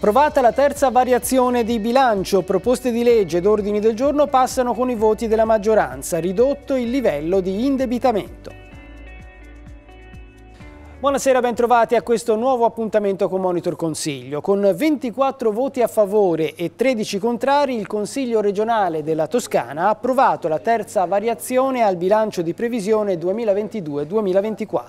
Approvata la terza variazione di bilancio, proposte di legge ed ordini del giorno passano con i voti della maggioranza, ridotto il livello di indebitamento. Buonasera, bentrovati a questo nuovo appuntamento con Monitor Consiglio. Con 24 voti a favore e 13 contrari, il Consiglio regionale della Toscana ha approvato la terza variazione al bilancio di previsione 2022-2024.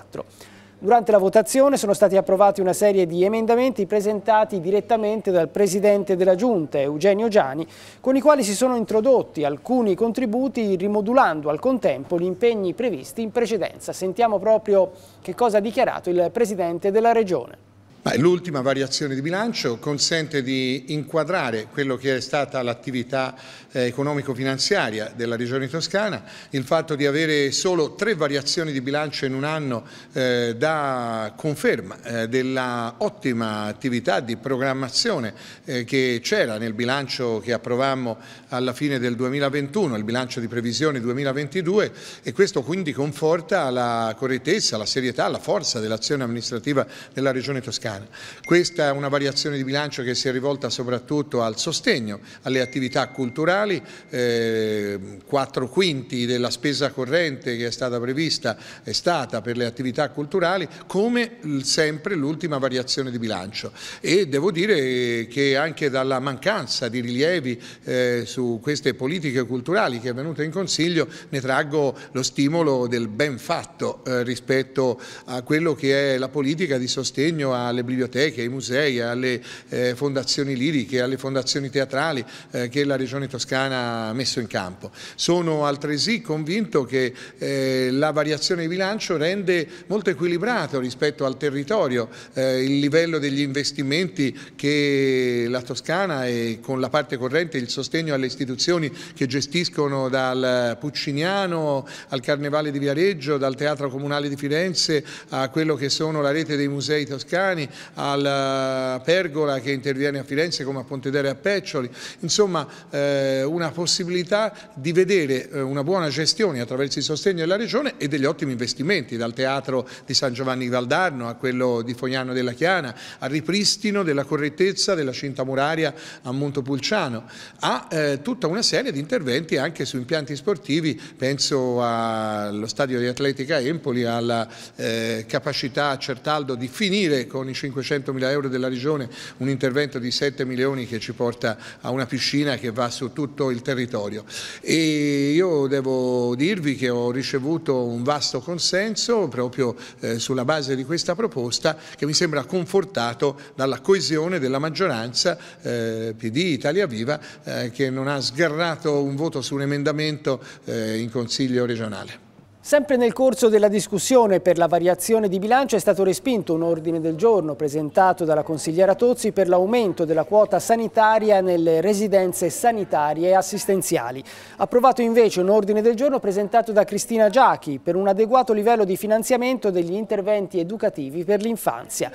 Durante la votazione sono stati approvati una serie di emendamenti presentati direttamente dal Presidente della Giunta, Eugenio Giani, con i quali si sono introdotti alcuni contributi rimodulando al contempo gli impegni previsti in precedenza. Sentiamo proprio che cosa ha dichiarato il Presidente della Regione. L'ultima variazione di bilancio consente di inquadrare quello che è stata l'attività eh, economico-finanziaria della Regione Toscana, il fatto di avere solo tre variazioni di bilancio in un anno eh, dà conferma eh, dell'ottima attività di programmazione eh, che c'era nel bilancio che approvammo alla fine del 2021, il bilancio di previsione 2022 e questo quindi conforta la correttezza, la serietà, la forza dell'azione amministrativa della Regione Toscana. Toscana. Questa è una variazione di bilancio che si è rivolta soprattutto al sostegno alle attività culturali, eh, quattro eh, quinti della spesa corrente che è stata prevista è stata per le attività culturali, come sempre l'ultima variazione di bilancio. E devo dire che anche dalla mancanza di rilievi eh, su queste politiche culturali che è venuta in Consiglio ne traggo lo stimolo del ben fatto eh, rispetto a quello che è la politica di sostegno alle alle biblioteche, ai musei, alle eh, fondazioni liriche, alle fondazioni teatrali eh, che la Regione Toscana ha messo in campo. Sono altresì convinto che eh, la variazione di bilancio rende molto equilibrato rispetto al territorio eh, il livello degli investimenti che la Toscana e con la parte corrente il sostegno alle istituzioni che gestiscono dal Pucciniano al Carnevale di Viareggio, dal Teatro Comunale di Firenze a quello che sono la rete dei musei toscani alla eh, Pergola che interviene a Firenze come a Pontedere e a Peccioli, insomma eh, una possibilità di vedere eh, una buona gestione attraverso il sostegno della Regione e degli ottimi investimenti, dal teatro di San Giovanni Valdarno a quello di Fognano della Chiana, al ripristino della correttezza della cinta muraria a Montepulciano a eh, tutta una serie di interventi anche su impianti sportivi, penso allo stadio di Atletica Empoli, alla eh, capacità a Certaldo di finire con i 500 mila euro della Regione un intervento di 7 milioni che ci porta a una piscina che va su tutto il territorio. E io devo dirvi che ho ricevuto un vasto consenso proprio eh, sulla base di questa proposta che mi sembra confortato dalla coesione della maggioranza eh, PD Italia Viva eh, che non ha sgarrato un voto su un emendamento eh, in Consiglio regionale. Sempre nel corso della discussione per la variazione di bilancio è stato respinto un ordine del giorno presentato dalla consigliera Tozzi per l'aumento della quota sanitaria nelle residenze sanitarie e assistenziali. Approvato invece un ordine del giorno presentato da Cristina Giachi per un adeguato livello di finanziamento degli interventi educativi per l'infanzia.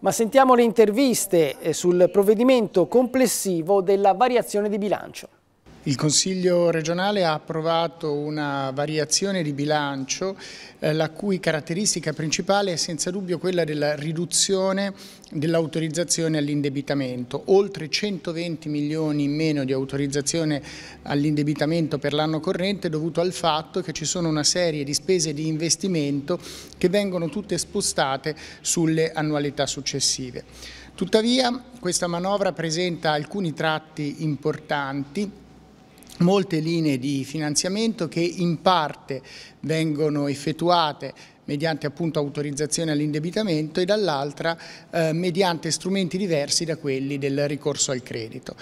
Ma sentiamo le interviste eh, sul provvedimento complessivo della variazione di bilancio. Il Consiglio regionale ha approvato una variazione di bilancio eh, la cui caratteristica principale è senza dubbio quella della riduzione dell'autorizzazione all'indebitamento. Oltre 120 milioni in meno di autorizzazione all'indebitamento per l'anno corrente dovuto al fatto che ci sono una serie di spese di investimento che vengono tutte spostate sulle annualità successive. Tuttavia questa manovra presenta alcuni tratti importanti molte linee di finanziamento che in parte vengono effettuate mediante appunto autorizzazione all'indebitamento e dall'altra eh, mediante strumenti diversi da quelli del ricorso al credito.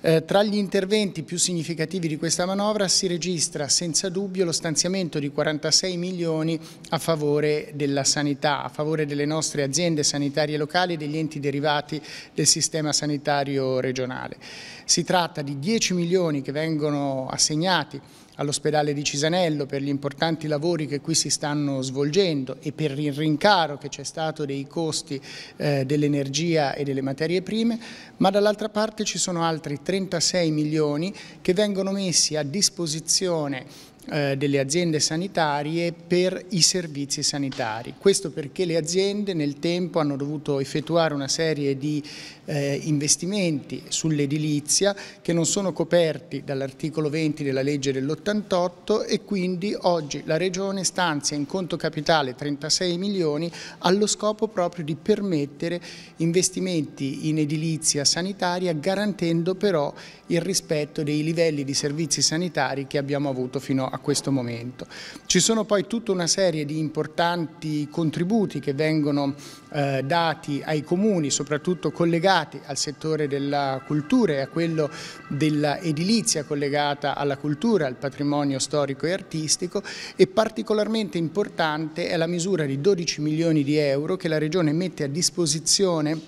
Eh, tra gli interventi più significativi di questa manovra si registra senza dubbio lo stanziamento di 46 milioni a favore della sanità, a favore delle nostre aziende sanitarie locali e degli enti derivati del sistema sanitario regionale. Si tratta di 10 milioni che vengono assegnati all'ospedale di Cisanello per gli importanti lavori che qui si stanno svolgendo e per il rincaro che c'è stato dei costi eh, dell'energia e delle materie prime, ma dall'altra parte ci sono altri 36 milioni che vengono messi a disposizione eh, delle aziende sanitarie per i servizi sanitari. Questo perché le aziende nel tempo hanno dovuto effettuare una serie di eh, investimenti sull'edilizia che non sono coperti dall'articolo 20 della legge dell'88 e quindi oggi la Regione stanzia in conto capitale 36 milioni allo scopo proprio di permettere investimenti in edilizia sanitaria garantendo però il rispetto dei livelli di servizi sanitari che abbiamo avuto fino a a questo momento. Ci sono poi tutta una serie di importanti contributi che vengono eh, dati ai comuni, soprattutto collegati al settore della cultura e a quello dell'edilizia collegata alla cultura, al patrimonio storico e artistico e particolarmente importante è la misura di 12 milioni di euro che la Regione mette a disposizione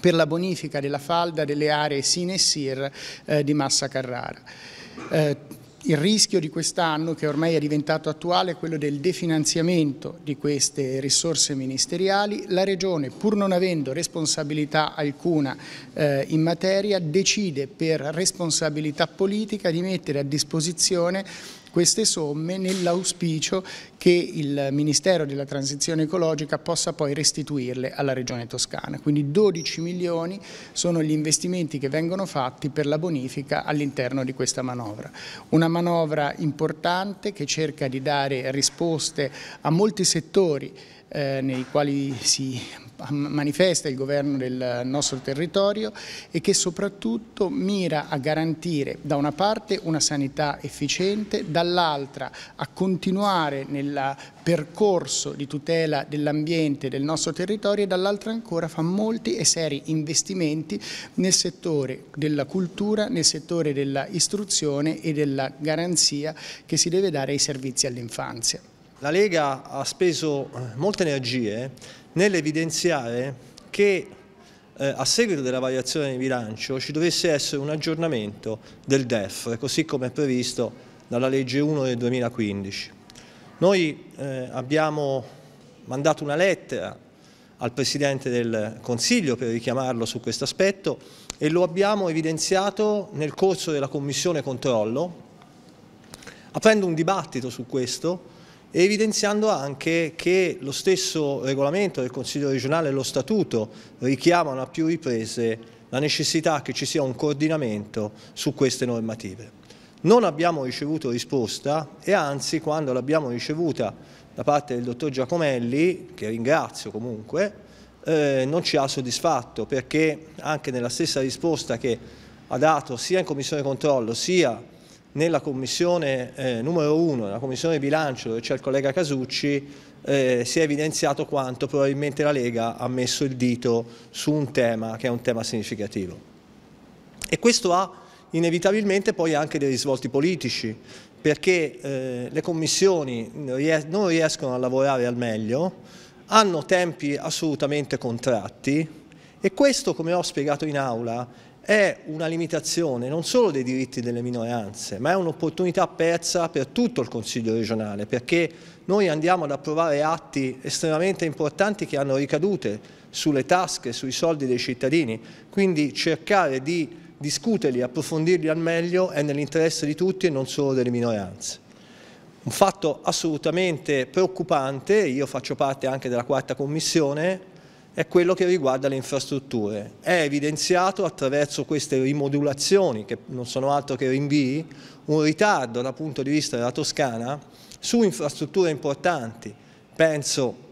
per la bonifica della falda delle aree Sine e Sir eh, di Massa Carrara. Eh, il rischio di quest'anno, che ormai è diventato attuale, è quello del definanziamento di queste risorse ministeriali. La Regione, pur non avendo responsabilità alcuna eh, in materia, decide per responsabilità politica di mettere a disposizione queste somme nell'auspicio che il Ministero della Transizione Ecologica possa poi restituirle alla Regione Toscana. Quindi 12 milioni sono gli investimenti che vengono fatti per la bonifica all'interno di questa manovra. Una manovra importante che cerca di dare risposte a molti settori eh, nei quali si manifesta il governo del nostro territorio e che soprattutto mira a garantire da una parte una sanità efficiente, dall'altra a continuare nel percorso di tutela dell'ambiente del nostro territorio e dall'altra ancora fa molti e seri investimenti nel settore della cultura, nel settore dell'istruzione e della garanzia che si deve dare ai servizi all'infanzia. La Lega ha speso eh, molte energie nell'evidenziare che eh, a seguito della variazione di bilancio ci dovesse essere un aggiornamento del DEF, così come è previsto dalla legge 1 del 2015. Noi eh, abbiamo mandato una lettera al Presidente del Consiglio per richiamarlo su questo aspetto e lo abbiamo evidenziato nel corso della Commissione Controllo, aprendo un dibattito su questo evidenziando anche che lo stesso regolamento del Consiglio regionale e lo statuto richiamano a più riprese la necessità che ci sia un coordinamento su queste normative. Non abbiamo ricevuto risposta e anzi quando l'abbiamo ricevuta da parte del dottor Giacomelli, che ringrazio comunque, eh, non ci ha soddisfatto perché anche nella stessa risposta che ha dato sia in Commissione Controllo sia nella commissione eh, numero uno, nella commissione bilancio dove c'è il collega Casucci, eh, si è evidenziato quanto probabilmente la Lega ha messo il dito su un tema che è un tema significativo. E questo ha inevitabilmente poi anche dei risvolti politici, perché eh, le commissioni non riescono a lavorare al meglio, hanno tempi assolutamente contratti e questo, come ho spiegato in aula, è una limitazione non solo dei diritti delle minoranze, ma è un'opportunità persa per tutto il Consiglio regionale, perché noi andiamo ad approvare atti estremamente importanti che hanno ricadute sulle tasche, sui soldi dei cittadini, quindi cercare di discuterli, approfondirli al meglio è nell'interesse di tutti e non solo delle minoranze. Un fatto assolutamente preoccupante, io faccio parte anche della quarta commissione, è quello che riguarda le infrastrutture. È evidenziato attraverso queste rimodulazioni, che non sono altro che rinvii, un ritardo dal punto di vista della Toscana su infrastrutture importanti. Penso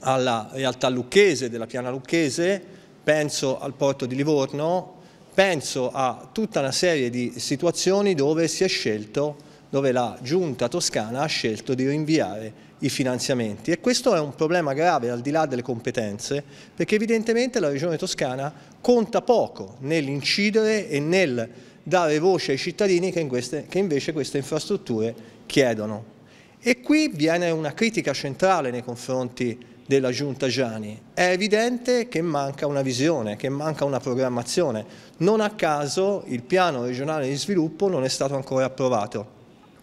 alla realtà lucchese, della piana lucchese, penso al porto di Livorno, penso a tutta una serie di situazioni dove si è scelto dove la giunta toscana ha scelto di rinviare i finanziamenti e questo è un problema grave al di là delle competenze perché evidentemente la regione toscana conta poco nell'incidere e nel dare voce ai cittadini che, in queste, che invece queste infrastrutture chiedono. E qui viene una critica centrale nei confronti della giunta Gianni. È evidente che manca una visione, che manca una programmazione. Non a caso il piano regionale di sviluppo non è stato ancora approvato.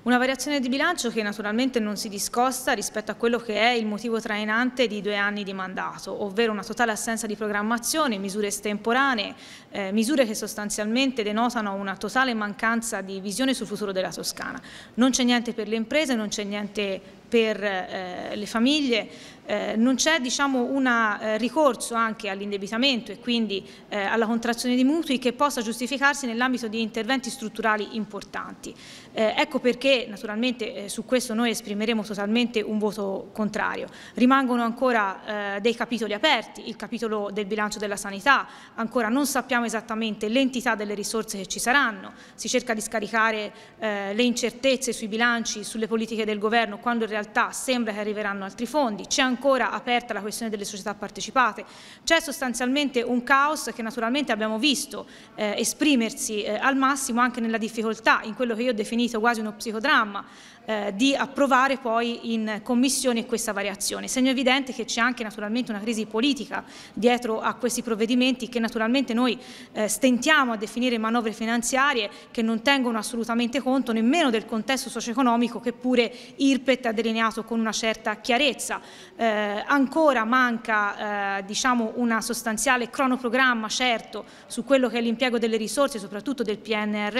Una variazione di bilancio che naturalmente non si discosta rispetto a quello che è il motivo trainante di due anni di mandato, ovvero una totale assenza di programmazione, misure estemporanee, eh, misure che sostanzialmente denotano una totale mancanza di visione sul futuro della Toscana. Non c'è niente per le imprese, non c'è niente per eh, le famiglie, eh, non c'è diciamo, un eh, ricorso anche all'indebitamento e quindi alla contrazione di mutui che possa giustificarsi nell'ambito di interventi strutturali importanti. ecco perché naturalmente su questo noi esprimeremo totalmente un voto contrario. Rimangono ancora dei capitoli aperti, il capitolo del bilancio della sanità, ancora non sappiamo esattamente l'entità delle risorse che ci saranno, si cerca di scaricare le incertezze sui bilanci, sulle politiche del governo, quando in realtà realtà sembra che arriveranno altri fondi, c'è ancora aperta la questione delle società partecipate, c'è sostanzialmente un caos che naturalmente abbiamo visto eh, esprimersi eh, al massimo anche nella difficoltà, in quello che io ho definito quasi uno psicodramma eh, di approvare poi in Commissione questa variazione. Segno evidente che c'è anche naturalmente una crisi politica dietro a questi provvedimenti che naturalmente noi eh, stentiamo a definire manovre finanziarie che non tengono assolutamente conto nemmeno del contesto socio-economico che pure IRPET ha delineato con una certa chiarezza. Eh, ancora manca eh, diciamo una sostanziale cronoprogramma certo su quello che è l'impiego delle risorse soprattutto del PNRR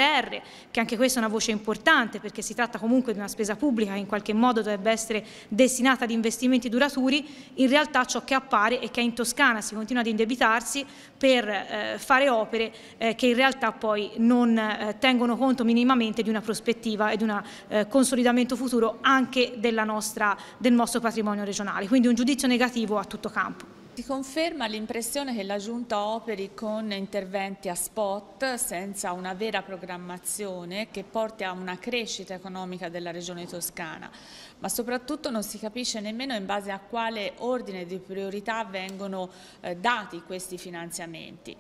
che anche questa è una voce importante perché si tratta comunque di una spesa pubblica che in qualche modo dovrebbe essere destinata ad investimenti duraturi, in realtà ciò che appare è che in Toscana si continua ad indebitarsi per eh, fare opere eh, che in realtà poi non eh, tengono conto minimamente di una prospettiva e di un eh, consolidamento futuro anche nostra, del nostro patrimonio regionale. Quindi un giudizio negativo a tutto campo. Si conferma l'impressione che la Giunta operi con interventi a spot senza una vera programmazione che porti a una crescita economica della regione toscana, ma soprattutto non si capisce nemmeno in base a quale ordine di priorità vengono eh, dati questi finanziamenti.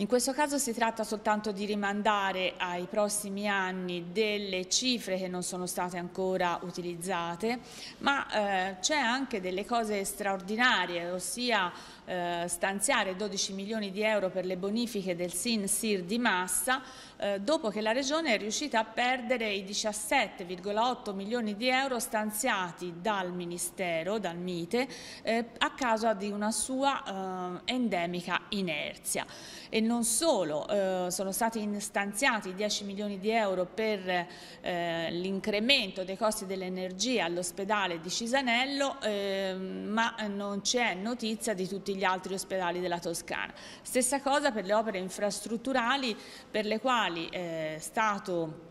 In questo caso si tratta soltanto di rimandare ai prossimi anni delle cifre che non sono state ancora utilizzate, ma eh, c'è anche delle cose straordinarie, ossia eh, stanziare 12 milioni di euro per le bonifiche del SIN-SIR di Massa, eh, dopo che la Regione è riuscita a perdere i 17,8 milioni di euro stanziati dal Ministero, dal MITE, eh, a causa di una sua eh, endemica inerzia. E non solo eh, sono stati stanziati 10 milioni di euro per eh, l'incremento dei costi dell'energia all'ospedale di Cisanello, eh, ma non c'è notizia di tutti gli altri ospedali della Toscana. Stessa cosa per le opere infrastrutturali per le quali eh, è stato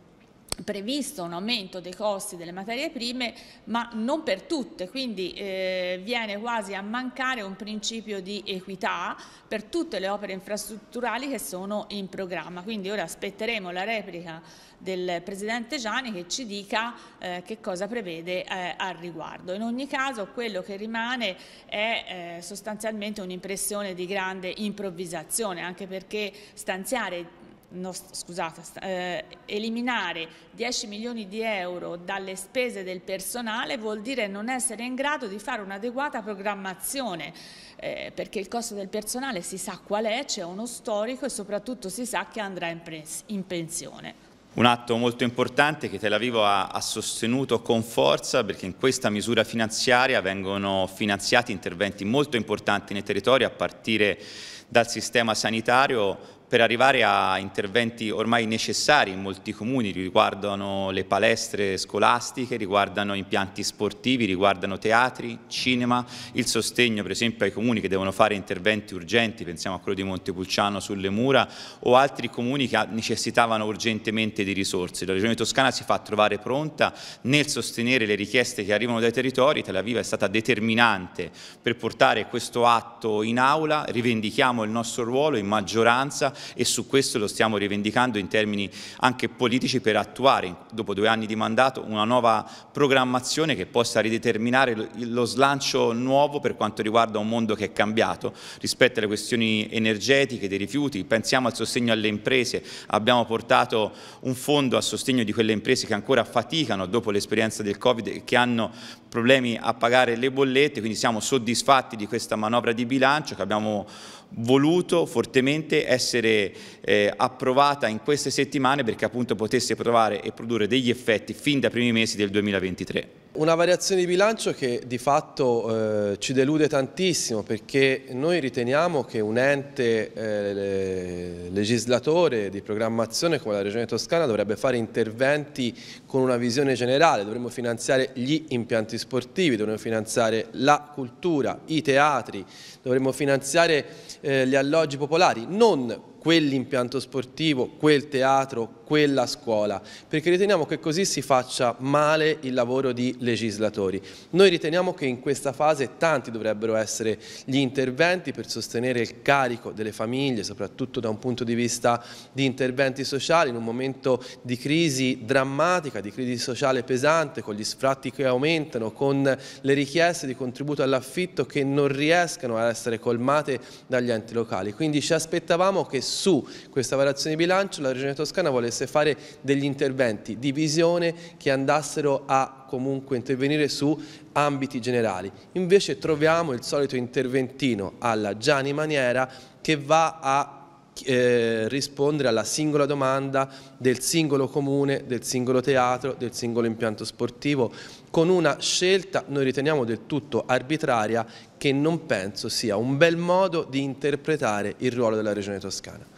previsto un aumento dei costi delle materie prime ma non per tutte quindi eh, viene quasi a mancare un principio di equità per tutte le opere infrastrutturali che sono in programma quindi ora aspetteremo la replica del Presidente Gianni che ci dica eh, che cosa prevede eh, al riguardo in ogni caso quello che rimane è eh, sostanzialmente un'impressione di grande improvvisazione anche perché stanziare no, scusate, eh, eliminare 10 milioni di euro dalle spese del personale vuol dire non essere in grado di fare un'adeguata programmazione eh, perché il costo del personale si sa qual è, c'è uno storico e soprattutto si sa che andrà in, in pensione. Un atto molto importante che Tel Aviv ha, ha, sostenuto con forza perché in questa misura finanziaria vengono finanziati interventi molto importanti nei territori a partire dal sistema sanitario per arrivare a interventi ormai necessari in molti comuni, riguardano le palestre scolastiche, riguardano impianti sportivi, riguardano teatri, cinema, il sostegno per esempio ai comuni che devono fare interventi urgenti, pensiamo a quello di Montepulciano sulle mura o altri comuni che necessitavano urgentemente di risorse. La Regione Toscana si fa trovare pronta nel sostenere le richieste che arrivano dai territori, Tel Aviv è stata determinante per portare questo atto in aula, rivendichiamo il nostro ruolo in maggioranza e su questo lo stiamo rivendicando in termini anche politici per attuare, dopo due anni di mandato, una nuova programmazione che possa rideterminare lo slancio nuovo per quanto riguarda un mondo che è cambiato rispetto alle questioni energetiche, dei rifiuti, pensiamo al sostegno alle imprese, abbiamo portato un fondo a sostegno di quelle imprese che ancora faticano dopo l'esperienza del Covid e che hanno problemi a pagare le bollette, quindi siamo soddisfatti di questa manovra di bilancio che abbiamo voluto fortemente essere essere eh, approvata in queste settimane perché appunto potesse provare e produrre degli effetti fin dai primi mesi del 2023. Una variazione di bilancio che di fatto eh, ci delude tantissimo perché noi riteniamo che un ente eh, legislatore di programmazione come la Regione Toscana dovrebbe fare interventi con una visione generale, dovremmo finanziare gli impianti sportivi, dovremmo finanziare la cultura, i teatri, dovremmo finanziare eh, gli alloggi popolari, non quell'impianto sportivo, quel teatro, quella scuola, perché riteniamo che così si faccia male il lavoro di legislatori. Noi riteniamo che in questa fase tanti dovrebbero essere gli interventi per sostenere il carico delle famiglie, soprattutto da un punto di vista di interventi sociali, in un momento di crisi drammatica, di crisi sociale pesante, con gli sfratti che aumentano, con le richieste di contributo all'affitto che non riescano ad essere colmate dagli enti locali. Quindi ci aspettavamo che su questa variazione di bilancio la Regione Toscana volesse potesse fare degli interventi di visione che andassero a comunque intervenire su ambiti generali. Invece troviamo il solito interventino alla Gianni Maniera che va a eh, rispondere alla singola domanda del singolo comune, del singolo teatro, del singolo impianto sportivo, con una scelta noi riteniamo del tutto arbitraria che non penso sia un bel modo di interpretare il ruolo della Regione Toscana.